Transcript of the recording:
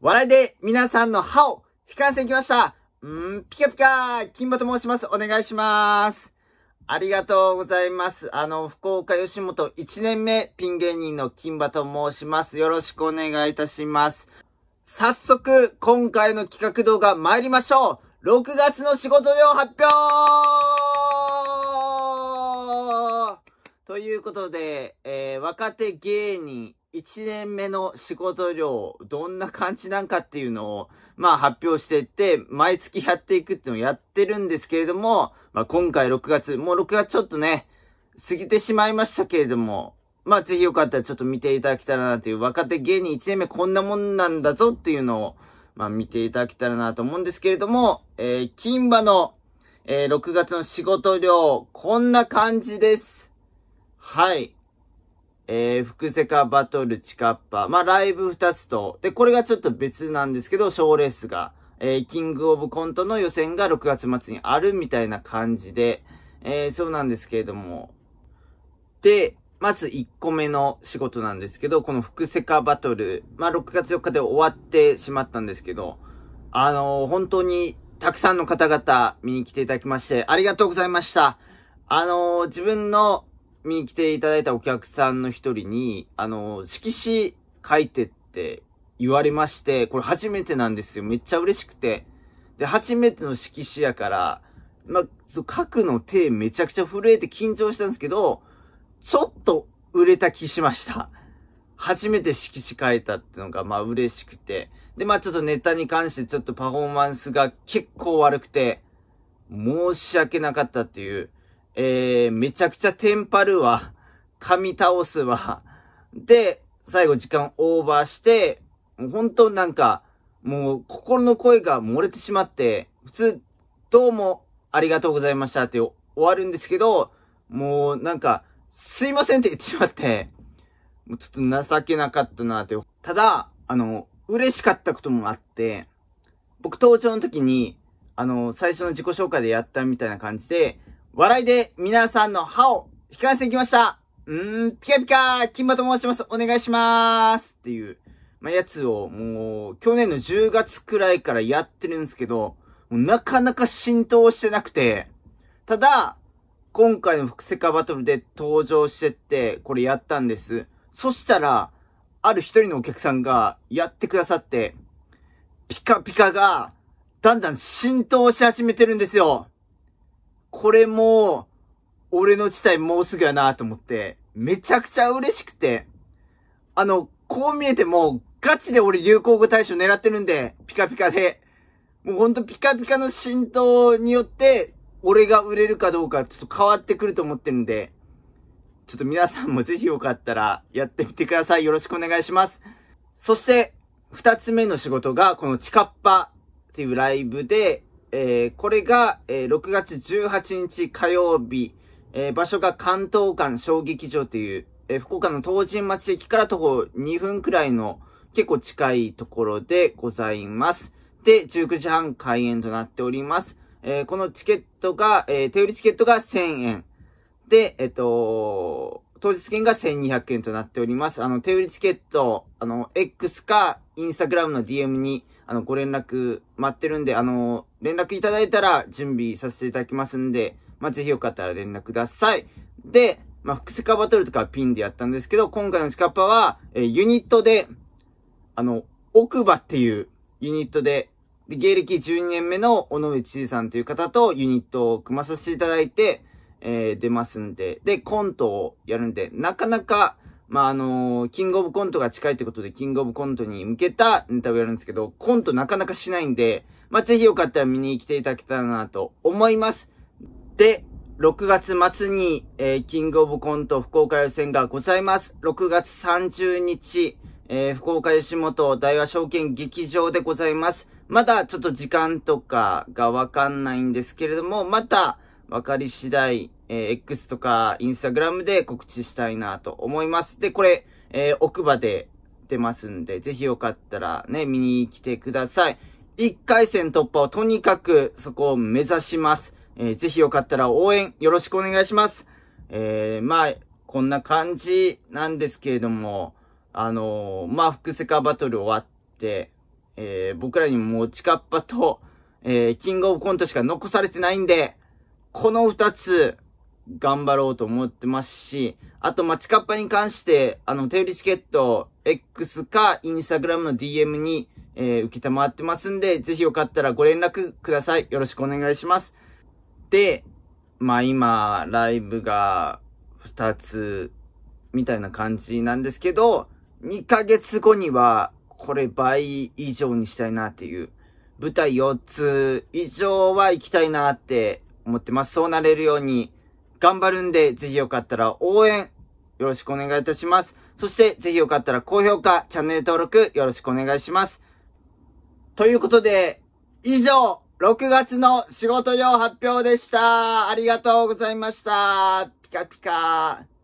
笑いで皆さんの歯を悲観せてきました。うん、ピカピカ金馬と申します。お願いします。ありがとうございます。あの、福岡吉本1年目ピン芸人の金馬と申します。よろしくお願いいたします。早速、今回の企画動画参りましょう !6 月の仕事量発表ということで、えー、若手芸人1年目の仕事量、どんな感じなんかっていうのを、まあ発表していって、毎月やっていくっていうのをやってるんですけれども、まあ今回6月、もう6月ちょっとね、過ぎてしまいましたけれども、まあぜひよかったらちょっと見ていただけたらなという、若手芸人1年目こんなもんなんだぞっていうのを、まあ見ていただけたらなと思うんですけれども、えー、金馬の、えー、6月の仕事量、こんな感じです。はい。えー、福セカバトルチカッパ。まあ、ライブ2つと、で、これがちょっと別なんですけど、賞レースが、えー、キングオブコントの予選が6月末にあるみたいな感じで、えー、そうなんですけれども。で、まず1個目の仕事なんですけど、この福セカバトル、まあ、6月4日で終わってしまったんですけど、あのー、本当にたくさんの方々見に来ていただきまして、ありがとうございました。あのー、自分の見に来ていただいたお客さんの一人に、あの、色紙書いてって言われまして、これ初めてなんですよ。めっちゃ嬉しくて。で、初めての色紙やから、まあ、そう、書くの手めちゃくちゃ震えて緊張したんですけど、ちょっと売れた気しました。初めて色紙書いたってのが、まあ嬉しくて。で、まあちょっとネタに関してちょっとパフォーマンスが結構悪くて、申し訳なかったっていう、えー、めちゃくちゃテンパるわ。噛み倒すわ。で、最後時間オーバーして、本当なんか、もう心の声が漏れてしまって、普通、どうもありがとうございましたって終わるんですけど、もうなんか、すいませんって言ってしまって、もうちょっと情けなかったなって。ただ、あの、嬉しかったこともあって、僕登場の時に、あの、最初の自己紹介でやったみたいな感じで、笑いで皆さんの歯を引かせてきましたうーん、ピカピカ金馬と申します。お願いしまーすっていう、まあ、やつをもう、去年の10月くらいからやってるんですけど、なかなか浸透してなくて、ただ、今回の複製化バトルで登場してって、これやったんです。そしたら、ある一人のお客さんがやってくださって、ピカピカが、だんだん浸透し始めてるんですよ。これも、俺の地帯もうすぐやなと思って、めちゃくちゃ嬉しくて、あの、こう見えても、ガチで俺流行語大賞狙ってるんで、ピカピカで。もうほんとピカピカの浸透によって、俺が売れるかどうかちょっと変わってくると思ってるんで、ちょっと皆さんもぜひよかったらやってみてください。よろしくお願いします。そして、二つ目の仕事が、このチカッパっていうライブで、えー、これが、えー、6月18日火曜日、えー、場所が関東館衝撃場という、えー、福岡の東神町駅から徒歩2分くらいの結構近いところでございます。で、19時半開演となっております。えー、このチケットが、えー、手売りチケットが1000円。で、えっ、ー、と当日券が1200円となっております。あの、手売りチケット、あの、X か、インスタグラムの DM に、あの、ご連絡待ってるんで、あの、連絡いただいたら準備させていただきますんで、まあ、ぜひよかったら連絡ください。で、まあ、複数カバトルとかピンでやったんですけど、今回のスカッパは、えー、ユニットで、あの、奥歯っていうユニットで、で芸歴12年目の尾上知さんという方とユニットを組まさせていただいて、えー、出ますんで、で、コントをやるんで、なかなか、まあ、あのー、キングオブコントが近いってことで、キングオブコントに向けたネタをやるんですけど、コントなかなかしないんで、まあ、ぜひよかったら見に来ていただけたらなと思います。で、6月末に、えー、キングオブコント福岡予選がございます。6月30日、えー、福岡吉本大和証券劇場でございます。まだちょっと時間とかがわかんないんですけれども、また、わかり次第、えー、X とかインスタグラムで告知したいなと思います。で、これ、えー、奥歯で出ますんで、ぜひよかったらね、見に来てください。一回戦突破をとにかくそこを目指します。えー、ぜひよかったら応援よろしくお願いします。えー、まあ、こんな感じなんですけれども、あのー、まあ、福世カバトル終わって、えー、僕らにも持ちかっぱと、えー、キングオブコントしか残されてないんで、この二つ、頑張ろうと思ってますし、あと、ま、チカッパに関して、あの、手売りチケット、X か、インスタグラムの DM に、えー、受けたまってますんで、ぜひよかったらご連絡ください。よろしくお願いします。で、まあ、今、ライブが、2つ、みたいな感じなんですけど、2ヶ月後には、これ倍以上にしたいなっていう、舞台4つ以上は行きたいなって思ってます。そうなれるように、頑張るんで、ぜひよかったら応援、よろしくお願いいたします。そして、ぜひよかったら高評価、チャンネル登録、よろしくお願いします。ということで、以上、6月の仕事量発表でした。ありがとうございました。ピカピカ。